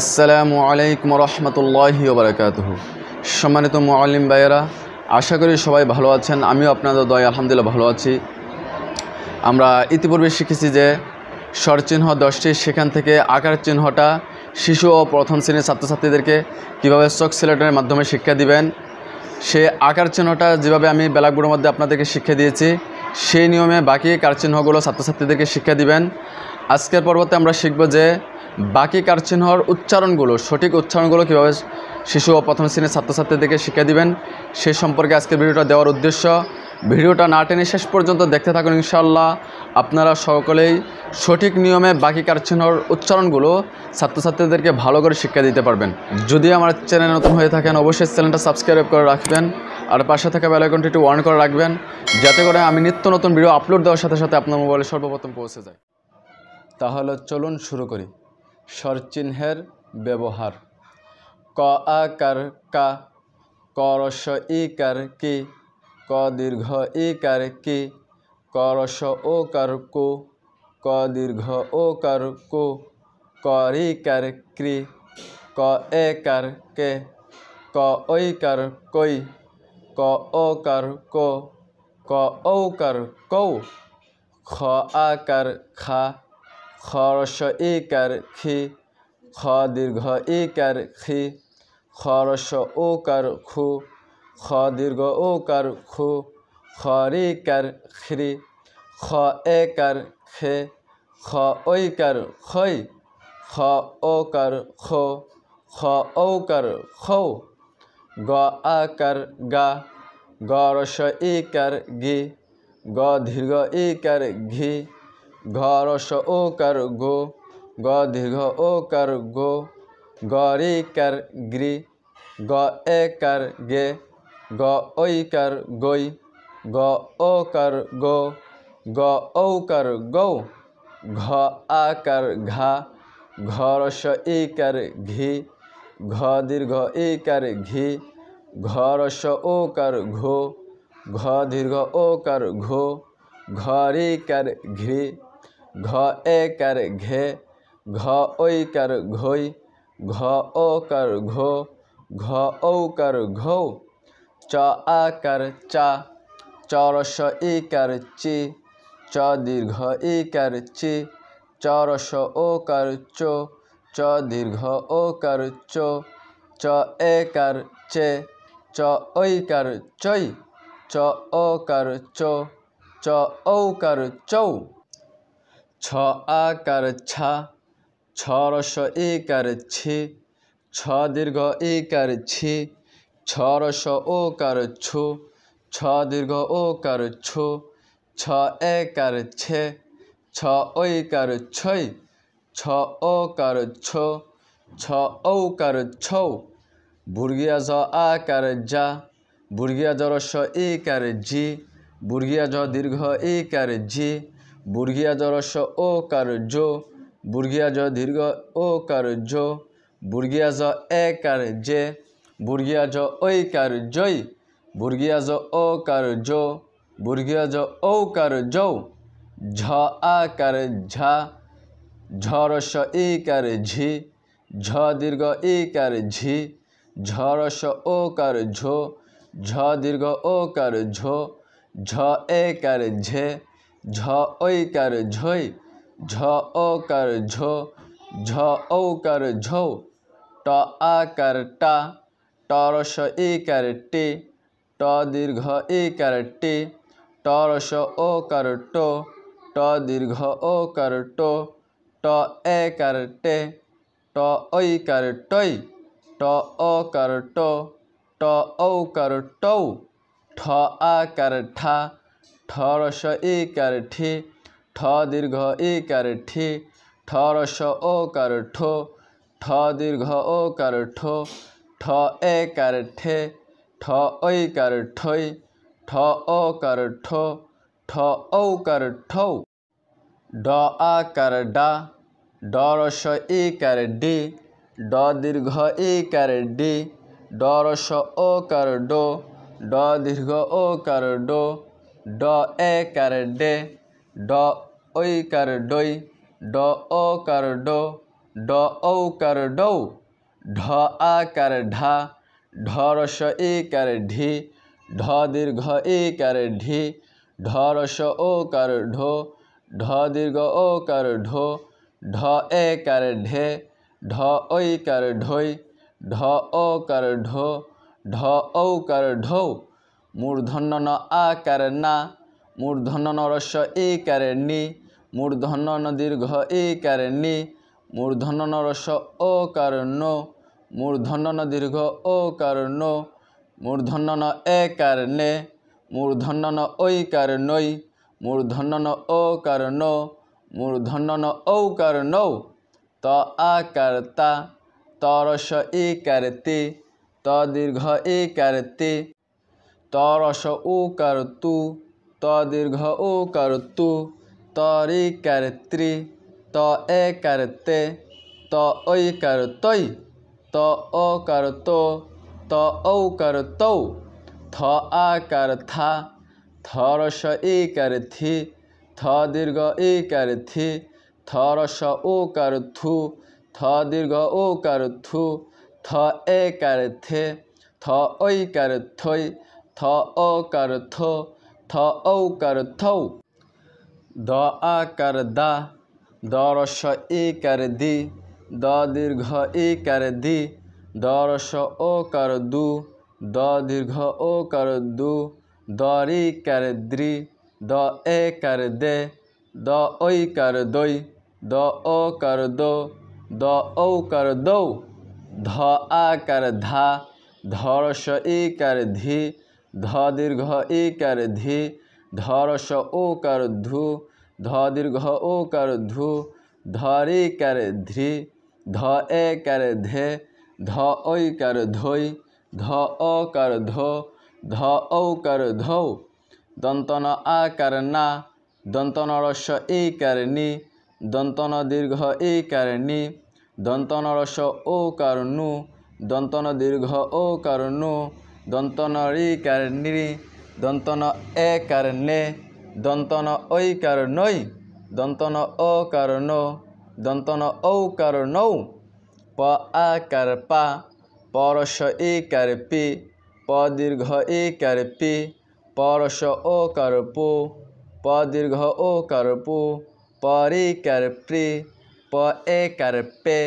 আসসালামু আলাইকুম রহমতুল্লাহি ওবরাকাতহ সম্মানিত মোয়ালিম বাইরা আশা করি সবাই ভালো আছেন আমিও আপনাদের দয় আলহামদুলিল্লাহ ভালো আছি আমরা ইতিপূর্বে শিখেছি যে স্বরচিহ্ন দশটি সেখান থেকে আকার চিহ্নটা শিশু ও প্রথম শ্রেণীর ছাত্রছাত্রীদেরকে কীভাবে চক সিলেটনের মাধ্যমে শিক্ষা দিবেন সে আকার চিহ্নটা যেভাবে আমি বেলাগুড়োর মধ্যে আপনাদেরকে শিক্ষা দিয়েছি সেই নিয়মে বাকি কারচিহ্নগুলো চিহ্নগুলো ছাত্রছাত্রীদেরকে শিক্ষা দিবেন আজকের পর্বতে আমরা শিখব যে বাকি কারচিহ্নর উচ্চারণগুলো সঠিক উচ্চারণগুলো কীভাবে শিশু ও প্রথম শ্রেণীর ছাত্রছাত্রীদেরকে শিক্ষা দিবেন সেই সম্পর্কে আজকের ভিডিওটা দেওয়ার উদ্দেশ্য ভিডিওটা না টেনে শেষ পর্যন্ত দেখতে থাকুন ইনশাল্লাহ আপনারা সকলেই সঠিক নিয়মে বাকি কারচিহ্নর উচ্চারণগুলো ছাত্রছাত্রীদেরকে ভালো করে শিক্ষা দিতে পারবেন যদি আমার চ্যানেল নতুন হয়ে থাকেন অবশ্যই চ্যানেলটা সাবস্ক্রাইব করে রাখবেন আর পাশে থাকা বেলাইকনটি একটু অন করে রাখবেন যাতে করে আমি নিত্য নতুন ভিডিও আপলোড দেওয়ার সাথে সাথে আপনার মোবাইলে সর্বপ্রথম পৌঁছে যায় তাহলে চলুন শুরু করি স্বরচিহ্নের ব্যবহার ক আকার কা করস ই কার কে ক দীর্ঘ ই কার কে করস ও কার কো ক দীর্ঘ ও কার কো করি কার ক্রি ক এ কার কে ক ঐ কার কই ক অকার কো ক ও কার কৌ খ আ কার খা খ রস এ কার খে খ দীর্ঘ এ কার খে খ রস ও কার খো খ দীর্ঘ ও কার খো খ রে কার খ্রে খ এ কার খে খ ঐ কার খৈ খ ও কার খ খ ও কার খ গ আ কার গা গ রস এ কার গে গ দীর্ঘ এ কার ঘে ঘরস ও কর গো গ ও কর গো গরি কর গ্রি গ এ কর গে গ ঐ কর গৈ গ ও কর গো গ ঔ কর গৌ ঘ আ কর ঘা ঘরস ই কর ঘি ঘ দীর্ঘ ই কর ঘি ঘরস ও কর ঘো ঘ দীর্ঘ ও কর ঘো ঘরি কর ঘৃ ঘ এ কার ঘে ঘ ঐ কার ঘৈ ঘ ও কার ঘো ঘ ঔ কার ঘৌ চ আ কার চা চরস কার চি চ দীর্ঘ ই কার চি চরস ও কার চো চ দীর্ঘ ও কার চো চ এ কার চে চ ঐ কার চৈ চ ও কার চো চ ঔ কার চৌ ছ আকার ছা ছ রস একার ছি ছ দীর্ঘ একার ছি ছ রস ও কার ছো ছ দীর্ঘ ও কার ছো ছ একার ছে ছ ঐকার ছই ছ অকার ছো ছ ঔকার ছৌ বুর্গিয়া জ আকার যা বুর্গিয়া জ রস একার জি বুর্গিয়া জ দীর্ঘ একার জি বুর্ঘিয়া জরস ও কার জো বুর্ঘিয়া জ দীর্ঘ ও কার জো বুর্গিয়া জ এ কার জে বুর্গিয়া জ ঐ কার জৈ বুর্গিয়া জ ও কার জো বুর্ঘিয়া জ ও কার জৌ ঝ আ কার ঝা ঝরস ই কার ঝি ঝ দীর্ঘ ই কার ঝি ঝরস ও কার ঝো ঝ দীর্ঘ ও কার ঝো ঝ এ কার ঝে ঝ ঐকার ঝই ঝ অকার ঝ ঝ ঔকার ঝ ট আকার টা টরস একার টে ট দীর্ঘ একার টে টরস অকার টো ট দীর্ঘ অকার টো ট একার টে ট ঐকার টই ট অকার ট ট ঔকার টৌ ঠ আকার ঠা ঠ রস এ কার ঠে ঠ দীর্ঘ এ কার ঠে ঠ রস অকার কার ঠ ঠ দীর্ঘ অকার কার ঠ ঠ এ কার ঠে ঠ ঐ কার ঠৈ ঠ অকার কার ঠ ঠ কার ঠ ড আ কার ডা ড রস এ কার ডে ড দীর্ঘ এ কার ডে ড রস অকার কার ড ড দীর্ঘ কার ড ড একার ডে ড ঐকার ডৈ ড অকার ডো ড ঔকার ডৌ ঢ আকার ঢা ঢ রস একার ঢি ঢ দীর্ঘ একার ঢি ঢ রস ওকার ঢো ঢ দীর্ঘ ওকার ঢো ঢ একার ঢে ঢ ঐকার ঢৈ ঢ অকার ঢো ঢ ঔকার ঢৌ মূর্ধন্য ন আকারের না মূর্ধন্য নরস্য এ কারের নি মূর্ধন্য ন দীর্ঘ এ কারের নি মূর্ধন্য নরস্য ও নো মূর্ধন্য ন দীর্ঘ ও নো মূর্ধন্য ন এ নে মূর্ধন্য ন কার নই মূর্ধন্য ন ও নো মূর্ধন্য ন ও কারণ ত আ আকারতা তরস এ তে ত দীর্ঘ এ তে তরস ও কার তু ত দীর্ঘ ও কার তু তরি কার ত্রি ত এ কার তে ত ঐ কার তৈ ত অ কার তো ত ঔ কার তৌ থ আ কার থা থ রস এ কার থি থ দীর্ঘ ই কার থি থ রস ও কার থু থ দীর্ঘ ও কার থু থ এ কার থে থ ঐ কার থৈ থ অকার থ থ ঔকার থৌ দ আকার দা দ রস একার দি দ দীর্ঘ এ একার দি দ রস অকার দু দ দীর্ঘ ও অকার দু দ রিকার দ্রি দ এ একার দে দ ঐ ঐকার দৈ দ ও অকার দো দ ঔ ঔকার দৌ ধ আ আকার ধা ধ রস একার ধি ধ দীর্ঘ এ কার ধে ধ রস ও কার ধু ধ দীর্ঘ ও কার ধু ধ রে কার ধ্রি ধ এ কার ধে ধ ঐ কার ধৈ ধ অ কার ধো ধ ঔ কার ধৌ দন্তন আ কার না দন্তন রস এ কার নি দন্তন দীর্ঘ এ কার নি দন্তন রস ও কার নু দন্তন দীর্ঘ ও কার নু দন্ত ন রি কার নি দন্ত ন এ কার নে দন্ত ন ঐ কার নৈ দন্ত ন অ কার নো দন্ত ন ঔ কার নৌ প আ কার পা পরশ ই কার পি প দীর্ঘ ই কার পি পরশ ও কার পু প দীর্ঘ ও কার পু পরি কার প্রি প এ কার পে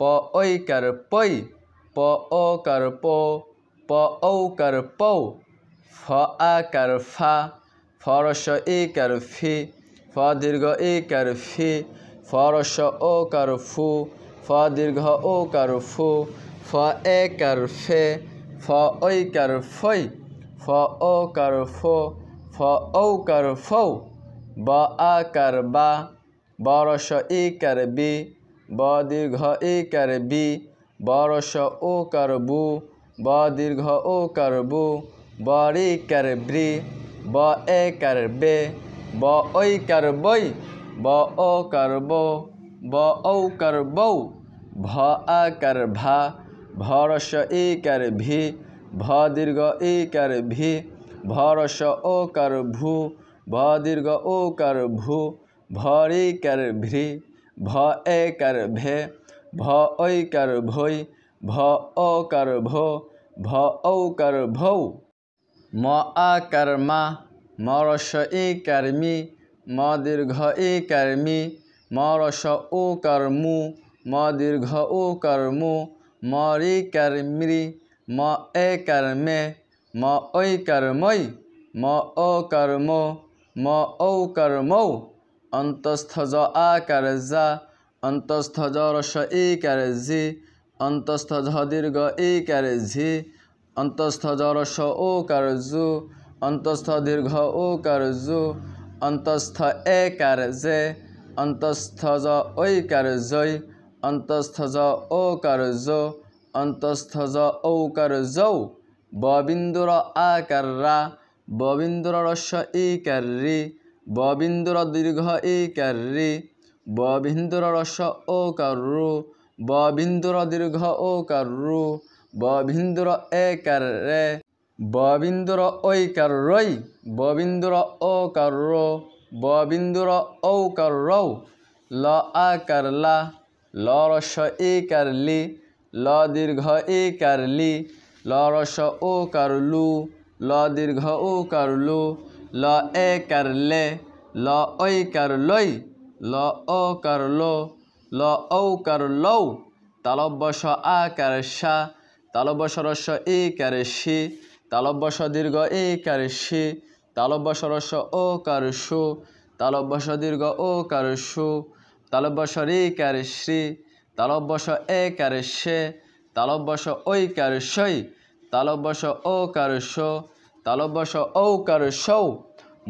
প ঐ কার পৈ প ও কার পো প ঔকার পৌ ফ আ আকার ফা ফরস এ ইকার ফি ফ দীর্ঘ এ ইকার ফি ফরস ও কার ফু ফ দীর্ঘ ও কার ফু ফ এ কার ফে ফ ঐ কার ফৈ ফ ও কার ফো ফ ঔ কার ফৌ ব আ আকার বা বরস এ ইকার বি ব দীর্ঘ এ ইকার বি বরস ও কার বু ব দীর্ঘ ও করবু বু বরি কার ব্রি ব এ কার বে ব ঐ কার বই ব ও কার ব ঔ কার বৌ ভ আ কর ভা ভ রস ই কর ভি ভ দীর্ঘ ই কর ভি ভ রস ও কর ভু ভ দীর্ঘ ও কর ভু ভ রি কার ভ্রি ভ এ কর ভে ভ ঐ কর ভৈ ভ ও কর ভো ভ ঔকার ভৌ ম আকার মা মরস এ কার্মি ম দীর্ঘ এ কার্মি মরস ও কর্মু ম দীর্ঘ ও কর্মু মরি কর্মৃ ম এ কর্মে ম ঐ কর্মৈ ম ও কর্ম ম ঔ কর্মৌ অন্তঃস্থ জ আকার যা অন্তঃস্থ জ রস ই কার অন্তস্থ ঝ দীর্ঘ এ কারে ঝি অন্তস্থ জরস ও কার জু অন্তস্থ দীর্ঘ ও কার জু অন্তস্থ এ কার জে অন্তস্থ জ ঐ কার জৈ অন্তস্থ জ ও কার জো অন্তস্থ জ ঔ কার জৌ ববিন্দুর আ কার রা ববিন্দুর রস ই কার রি ববিন্দুর দীর্ঘ ই কার রি ববিন্দুর রস ও কার রু ব বিন্দুর দীর্ঘ ও কার রু বিন্দুর এ কার রে ব বিন্দুর ঐ কার রই ব বিন্দুর ও কার রো বিন্দুর ঔ কার রৌ ল আ কার লা ল রস ই কার লি ল দীর্ঘ ই কার লি ল রস ও কার লু ল দীর্ঘ ও কার লু ল এ কার লে ল ঐ কার লৈ ল ও কার লো ল ঔকার লৌ তালব্যস আ কার সা তালব্যস রস এ কার সে তালব্যস দীর্ঘ এ কার সে তালব্যস রস ও কার সু তালব্যস দীর্ঘ ও কার সু তালব্যস রে কার শ্রী তালব্যস এ কার সে তালব্যস ঐ কার সৈ তালব্যস ও কার সো তালব্যস ঔ কার সৌ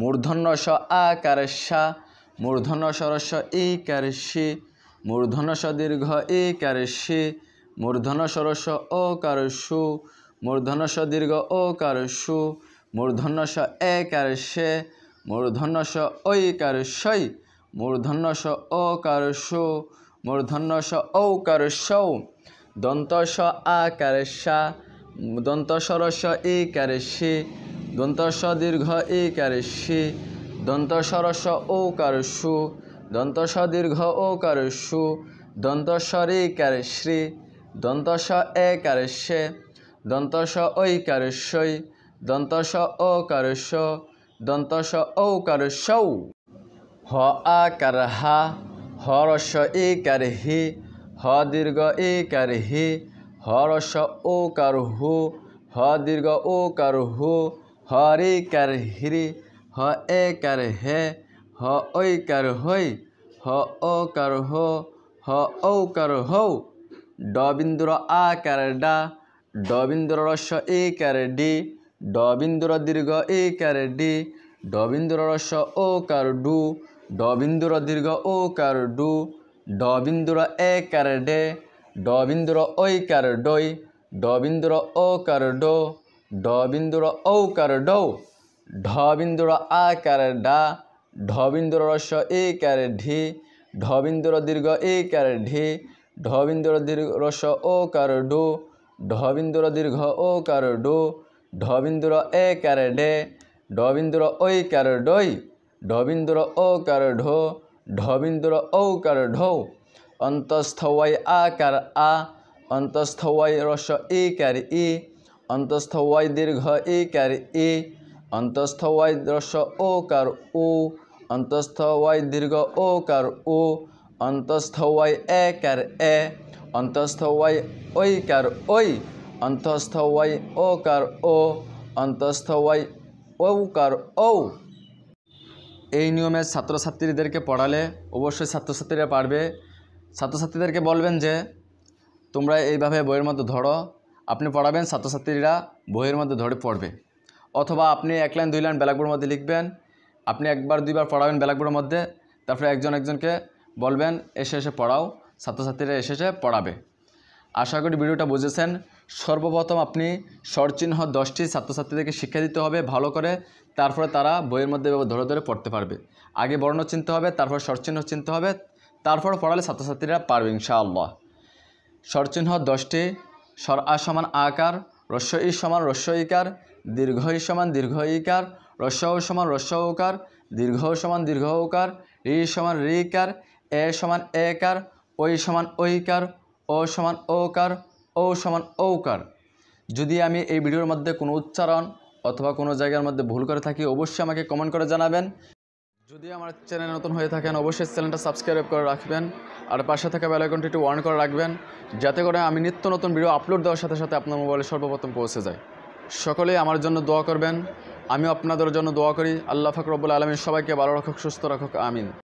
মূর্ধন্য স আ কার সা মূর্ধন্য সরস ই কার সে মূর্ধন সদীর্ঘ এ কার সে মূর্ধন সরস অ কার সু মূর্ধন সদীর্ঘ অ কার সু মূর্ধন স এ কার সে মূর্ধন স ঐ কার সৈ মূর্ধন স অ কার সু মূর্ধন স ঔ কার সৌ দন্ত স আ কার সা দন্ত সরস এ কার সে দন্ত সদীর্ঘ এ কার সে দন্ত সরস ঔ কার সু দন্তস দীর্ঘ ও কার সু দন্ত রি কার শ্রী দন্ত স এ কার সে দন্ত স ঐ কার সৈ দন্ত স ও কার স দন্ত স ও কার সৌ হ আ কার হা হ রস ই কার হি হ দীর্ঘ ই কার হি হ রস ও কার হু হ দীর্ঘ ও কার হু হরি কার হিরি হ এ কার হে হ ঐ কার হৈ হ ও কার হ হ ঔ কার হৌ ড বিন্দুর আ কার ডা ড বিন্দুর রস এ কার ডি ড বিন্দুর দীর্ঘ এ কার ডি ড বিন্দুর রস ও কার ডু ড বিন্দুর দীর্ঘ ও কার ডু ড বিন্দুর এ কার ডে ড বিন্দুর ঐ কার ডৈ ড বিন্দুর ও কার ডো ড বিন্দুর ঔ কার ডৌ ঢ বিন্দুর আ কার ডা ঢবিন্দুর রস্য এ ক্যারে ঢি ঢবিন্দুর দীর্ঘ এ ক্যারে ঢি ঢবিন্দুর দীর্ঘ রস ও কার ডো ঢবিন্দুর দীর্ঘ ও কার ডো ঢবিন্দুর এ ক্যারে ডে ঢবিন্দুর ঐ কার ডই ঢবিন্দুর ও কার ঢো ঢবিন্দুর ও কার ঢো অন্তস্থ ওয়াই আ কার আ অন্তস্থ ওয়াই রস ই কার ই অন্তস্থ ওয়াই দীর্ঘ ই কার ই অন্তস্থ ওয়াই রস ও কার উ অন্তস্থ ওয়াই দীর্ঘ ও কার ও অন্তস্থ ওয়াই এ কার এ অন্তস্থ ওয়াই ওই কার ওই অন্তস্থ ওয়াই ও কার ও অন্তস্থ ওয়াই ও কার ও এই নিয়মে ছাত্রছাত্রীদেরকে পড়ালে অবশ্যই ছাত্রছাত্রীরা পারবে ছাত্রছাত্রীদেরকে বলবেন যে তোমরা এইভাবে বইয়ের মধ্যে ধরো আপনি পড়াবেন ছাত্রছাত্রীরা বইয়ের মধ্যে ধরে পড়বে অথবা আপনি এক লাইন দুই লাইন ব্ল্যাকবোর্ডের মধ্যে লিখবেন আপনি একবার দুইবার পড়াবেন ব্ল্যাকবোর্ডের মধ্যে তারপরে একজন একজনকে বলবেন এসে এসে পড়াও ছাত্রছাত্রীরা এসে এসে পড়াবে আশা করি ভিডিওটা বুঝেছেন সর্বপ্রথম আপনি সরচিহ্ন দশটি ছাত্রছাত্রীদেরকে শিক্ষা দিতে হবে ভালো করে তারপরে তারা বইয়ের মধ্যে ধরে ধরে পড়তে পারবে আগে বর্ণ চিনতে হবে তারপর সরচিহ্ন চিনতে হবে তারপর পড়ালে ছাত্রছাত্রীরা পারবে ইনশাআল্লাহ সরচিহ্ন দশটি সর আ সমান আকার রস্য ই সমান রস্য ইকার দীর্ঘ ই সমান দীর্ঘ ইকার রস্যাও সমান রস্যাও কার দীর্ঘ সমান দীর্ঘ কার রি সমান ঋ কার এ সমান এ কার ওই সমান ওই কার ও সমান ও কার ও সমান ও কার যদি আমি এই ভিডিওর মধ্যে কোনো উচ্চারণ অথবা কোনো জায়গার মধ্যে ভুল করে থাকি অবশ্যই আমাকে কমেন্ট করে জানাবেন যদি আমার চ্যানেল নতুন হয়ে থাকেন অবশ্যই চ্যানেলটা সাবস্ক্রাইব করে রাখবেন আর পাশে থাকা বেলাইকনটি একটু অন করে রাখবেন যাতে করে আমি নিত্য নতুন ভিডিও আপলোড দেওয়ার সাথে সাথে আপনার মোবাইলে সর্বপ্রথম পৌঁছে যায় সকলেই আমার জন্য দোয়া করবেন আমিও আপনাদের জন্য দোয়া করি আল্লাহ ফাকরবুল আলমীর সবাইকে ভালো রাখুক সুস্থ রাখুক আমিন